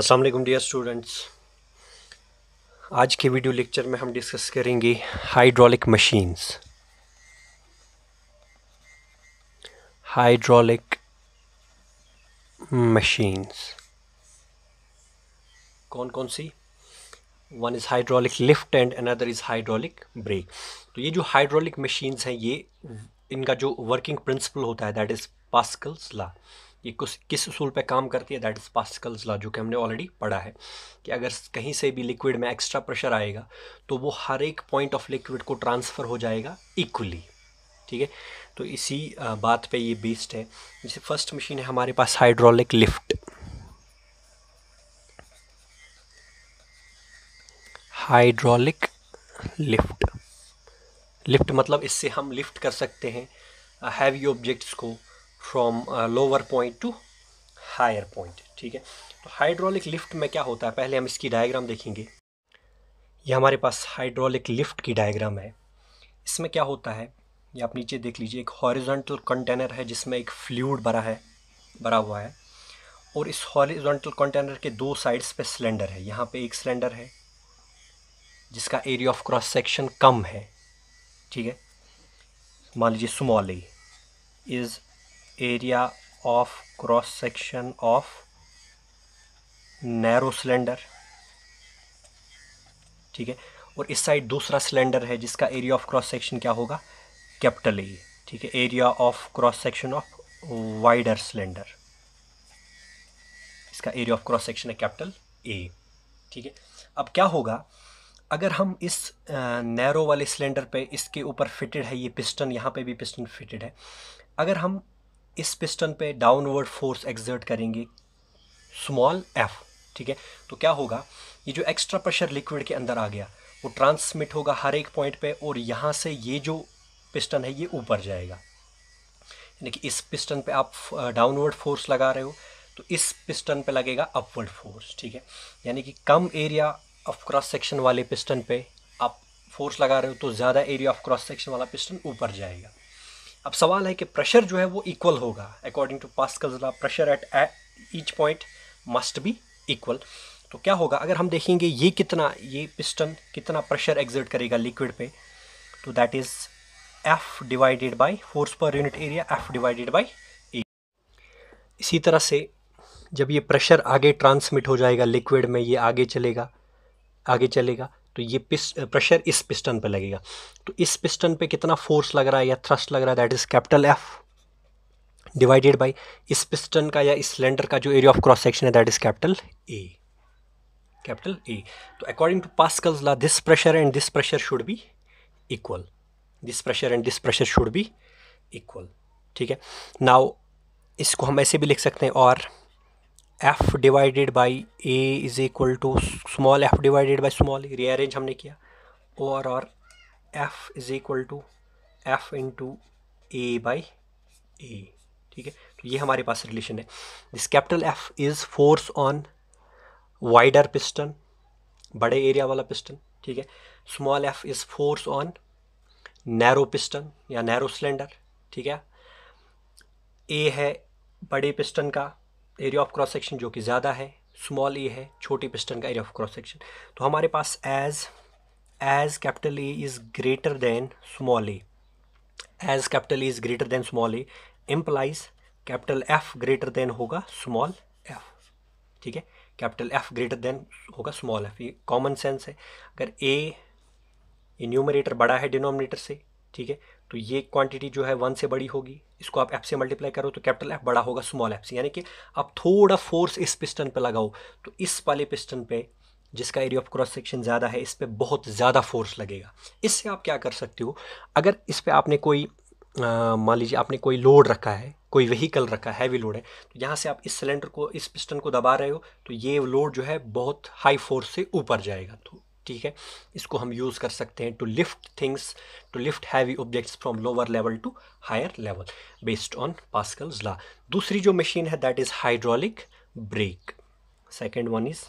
अस्सलाम वालेकुम dear students आज के वीडियो लेक्चर में हम डिस्कस करेंगे हाइड्रोलिक मशीन्स हाइड्रोलिक मशीन्स कौन कौन सी one is hydraulic lift and another is hydraulic brake तो ये जो हाइड्रोलिक मशीन्स हैं ये इनका जो वर्किंग प्रिंसिपल होता है दैट इज़ पास्कल्स ला ये कुछ किस उसूल पे काम करती है दैट इज़ पास्कल्स लॉ जो कि हमने ऑलरेडी पढ़ा है कि अगर कहीं से भी लिक्विड में एक्स्ट्रा प्रेशर आएगा तो वो हर एक पॉइंट ऑफ लिक्विड को ट्रांसफ़र हो जाएगा इक्वली ठीक है तो इसी बात पे ये बेस्ड है जैसे फर्स्ट मशीन है हमारे पास hydraulic lift hydraulic lift lift मतलब इससे हम लिफ्ट कर सकते हैं हैवी uh, ऑब्जेक्ट्स को from lower point to higher point ठीक है तो हाइड्रोलिक लिफ्ट में क्या होता है पहले हम इसकी डायग्राम देखेंगे ये हमारे पास हाइड्रोलिक लिफ्ट की डायग्राम है इसमें क्या होता है ये आप नीचे देख लीजिए एक हॉरिजॉन्टल कंटेनर है जिसमें एक फ्लूड भरा है भरा हुआ है और इस हॉरिजॉन्टल कंटेनर के दो साइड्स पे सिलेंडर है यहाँ पे एक सिलेंडर है जिसका एरिया ऑफ क्रॉस सेक्शन कम है ठीक है मान लीजिए small A is area of cross section of narrow cylinder ठीक है और इस साइड दूसरा सिलेंडर है जिसका एरिया ऑफ क्रॉस सेक्शन क्या होगा कैपिटल ए ठीक है area of cross section of wider cylinder इसका एरिया ऑफ क्रॉस सेक्शन है कैपिटल ए ठीक है अब क्या होगा अगर हम इस नैरो वाले सिलेंडर पे इसके ऊपर फिटेड है ये पिस्टन यहाँ पे भी पिस्टन फिटेड है अगर हम इस पिस्टन पे डाउनवर्ड फोर्स एग्जर्ट करेंगे स्मॉल एफ ठीक है तो क्या होगा ये जो एक्स्ट्रा प्रेशर लिक्विड के अंदर आ गया वो ट्रांसमिट होगा हर एक पॉइंट पे और यहाँ से ये जो पिस्टन है ये ऊपर जाएगा यानी कि इस पिस्टन पे आप डाउनवर्ड फोर्स लगा रहे हो तो इस पिस्टन पे लगेगा अपवर्ड फोर्स ठीक है यानी कि कम एरिया ऑफ क्रॉस सेक्शन वाले पिस्टन पे आप फोर्स लगा रहे हो तो ज़्यादा एरिया ऑफ क्रॉस सेक्शन वाला पिस्टन ऊपर जाएगा अब सवाल है कि प्रेशर जो है वो इक्वल होगा according to Pascal's law pressure at each point must be equal तो क्या होगा अगर हम देखेंगे ये कितना ये पिस्टन कितना प्रेशर एग्जर्ट करेगा लिक्विड पे तो that is F divided by force per unit area F divided by A इसी तरह से जब ये प्रेशर आगे ट्रांसमिट हो जाएगा लिक्विड में ये आगे चलेगा आगे चलेगा तो ये पिस प्रेशर इस पिस्टन पे लगेगा तो इस पिस्टन पे कितना फोर्स लग रहा है या थ्रस्ट लग रहा है that is capital F divided by इस पिस्टन का या इस सिलेंडर का जो एरिया ऑफ क्रॉस सेक्शन है that is capital A capital A तो according to Pascal's law this pressure and this pressure should be equal this pressure and this pressure should be equal ठीक है now इसको हम ऐसे भी लिख सकते हैं और F divided by A is equal to small F divided by small rearrange हमने किया और और F is equal to F into A by A ठीक है तो ये हमारे पास रिलेशन है this capital F is force on wider piston बड़े एरिया वाला पिस्टन ठीक है small F is force on narrow piston या नैरो सिलेंडर ठीक है ए है बड़े पिस्टन का एरिया ऑफ क्रॉस सेक्शन जो कि ज़्यादा है स्मॉल ई है छोटी पिस्टन का एरिया ऑफ क्रॉस सेक्शन तो हमारे पास as as capital E is greater than small E as capital E is greater than small E implies capital F greater than होगा स्मॉल एफ ठीक है कैपिटल एफ ग्रेटर देन होगा small F ये common sense है अगर ए numerator बड़ा है denominator से ठीक है तो ये क्वांटिटी जो है वन से बड़ी होगी इसको आप एफ से मल्टीप्लाई करो तो कैपिटल एफ बड़ा होगा स्मॉल एफ से यानी कि आप थोड़ा फोर्स इस पिस्टन पे लगाओ तो इस वाले पिस्टन पे जिसका एरिया ऑफ क्रॉस सेक्शन ज़्यादा है इस पर बहुत ज़्यादा फोर्स लगेगा इससे आप क्या कर सकते हो अगर इस पर आपने कोई मान लीजिए आपने कोई लोड रखा है कोई व्हीकल रखा है हैवी लोड है तो यहाँ से आप इस सिलेंडर को इस पिस्टन को दबा रहे हो तो ये लोड जो है बहुत हाई फोर्स से ऊपर जाएगा तो ठीक है इसको हम यूज़ कर सकते हैं to lift things to lift heavy objects from lower level to higher level based on Pascal law दूसरी जो मशीन है that is hydraulic brake second one is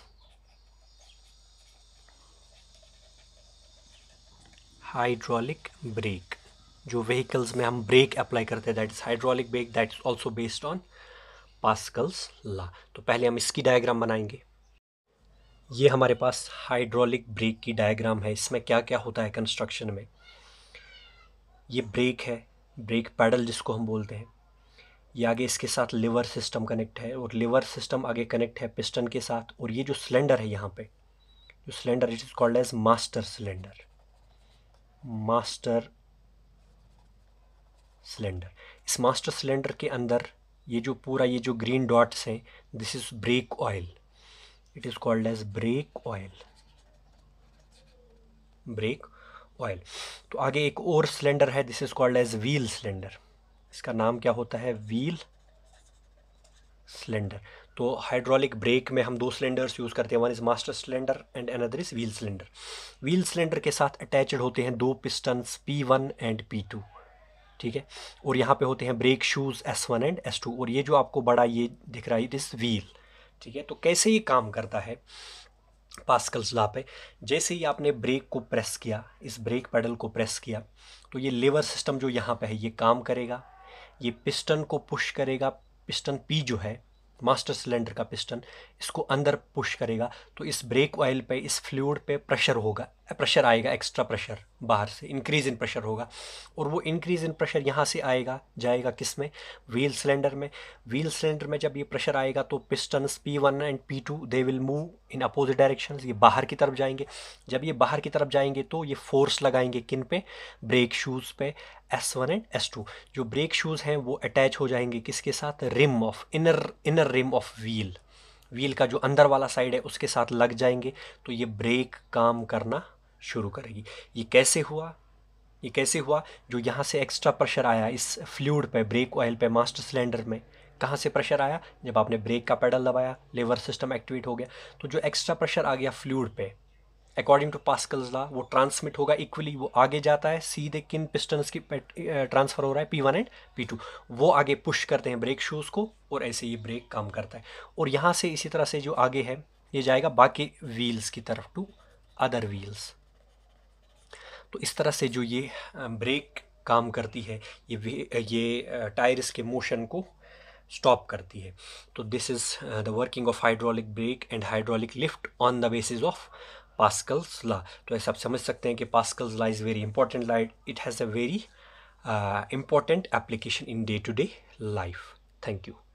hydraulic brake जो व्हीकल्स में हम ब्रेक अप्लाई करते हैं that is hydraulic brake that is also based on Pascal's law तो पहले हम इसकी डायग्राम बनाएंगे ये हमारे पास हाइड्रोलिक ब्रेक की डायग्राम है इसमें क्या क्या होता है कंस्ट्रक्शन में ये ब्रेक है ब्रेक पैडल जिसको हम बोलते हैं ये आगे इसके साथ लिवर सिस्टम कनेक्ट है और लिवर सिस्टम आगे कनेक्ट है पिस्टन के साथ और ये जो सिलेंडर है यहाँ पे जो cylinder it is called as master cylinder master cylinder इस मास्टर सिलेंडर के अंदर ये जो पूरा ये जो ग्रीन डॉट्स हैं this is brake oil it is called as brake oil brake oil तो आगे एक और सिलेंडर है this is called as wheel cylinder इसका नाम क्या होता है व्हील सिलेंडर तो हाइड्रोलिक ब्रेक में हम दो सिलेंडर्स यूज़ करते हैं one is master cylinder and another is wheel cylinder wheel cylinder के साथ अटैचड होते हैं दो pistons P one and P two ठीक है और यहाँ पे होते हैं brake shoes S one and S two और ये जो आपको बड़ा ये दिख रहा है दिस व्हील ठीक है तो कैसे ये काम करता है पास्कल्स ला पे जैसे ही आपने ब्रेक को प्रेस किया इस ब्रेक पेडल को प्रेस किया तो ये लेवर सिस्टम जो यहाँ पे है ये काम करेगा ये पिस्टन को पुश करेगा पिस्टन पी जो है मास्टर सिलेंडर का पिस्टन इसको अंदर पुश करेगा तो इस ब्रेक ऑयल पे इस फ्लूड पे प्रेशर होगा प्रेशर आएगा एक्स्ट्रा प्रेशर बाहर से इंक्रीज इन प्रेशर होगा और वो इंक्रीज इन प्रेशर यहाँ से आएगा जाएगा किस में व्हील सिलेंडर में व्हील सिलेंडर में जब ये प्रेशर आएगा तो pistons P one and P two they will move in opposite direction ये बाहर की तरफ जाएंगे जब ये बाहर की तरफ जाएंगे तो ये फोर्स लगाएंगे किन पे ब्रेक शूज़ पे S one and S two जो ब्रेक शूज़ हैं वो अटैच हो जाएंगे किसके साथ rim of inner inner rim of wheel wheel का जो अंदर वाला साइड है उसके साथ लग जाएंगे तो ये ब्रेक काम करना शुरू करेगी ये कैसे हुआ ये कैसे हुआ जो यहाँ से एक्स्ट्रा प्रेशर आया इस फ्लूड पे ब्रेक ऑयल पे मास्टर सिलेंडर में कहाँ से प्रेशर आया जब आपने ब्रेक का पैडल दबाया लेवर सिस्टम एक्टिवेट हो गया तो जो एक्स्ट्रा प्रेशर आ गया फ्लूड पे अकॉर्डिंग टू पास्कल्स ला वो ट्रांसमिट होगा इक्वली वो आगे जाता है सीधे किन पिस्टन्स की ट्रांसफ़र हो रहा है P one and P two वो आगे पुश करते हैं ब्रेक शूज़ को और ऐसे ये ब्रेक काम करता है और यहाँ से इसी तरह से जो आगे है ये जाएगा बाकी व्हील्स की तरफ टू अदर व्हील्स तो इस तरह से जो ये ब्रेक काम करती है ये ये टायर्स के मोशन को स्टॉप करती है तो this is the working of hydraulic brake and hydraulic lift on the basis of Pascal's law तो ऐसे आप समझ सकते हैं कि Pascal's law is very important light it has a very important application in day to day life thank you